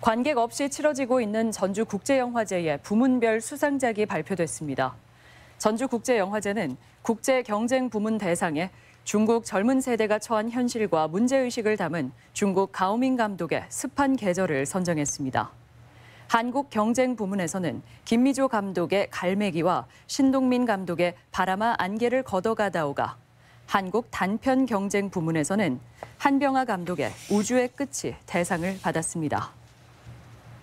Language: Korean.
관객 없이 치러지고 있는 전주국제영화제의 부문별 수상작이 발표됐습니다. 전주국제영화제는 국제 경쟁 부문 대상에 중국 젊은 세대가 처한 현실과 문제의식을 담은 중국 가오민 감독의 습한 계절을 선정했습니다. 한국 경쟁 부문에서는 김미조 감독의 갈매기와 신동민 감독의 바람아 안개를 걷어가다오가 한국 단편 경쟁 부문에서는 한병아 감독의 우주의 끝이 대상을 받았습니다.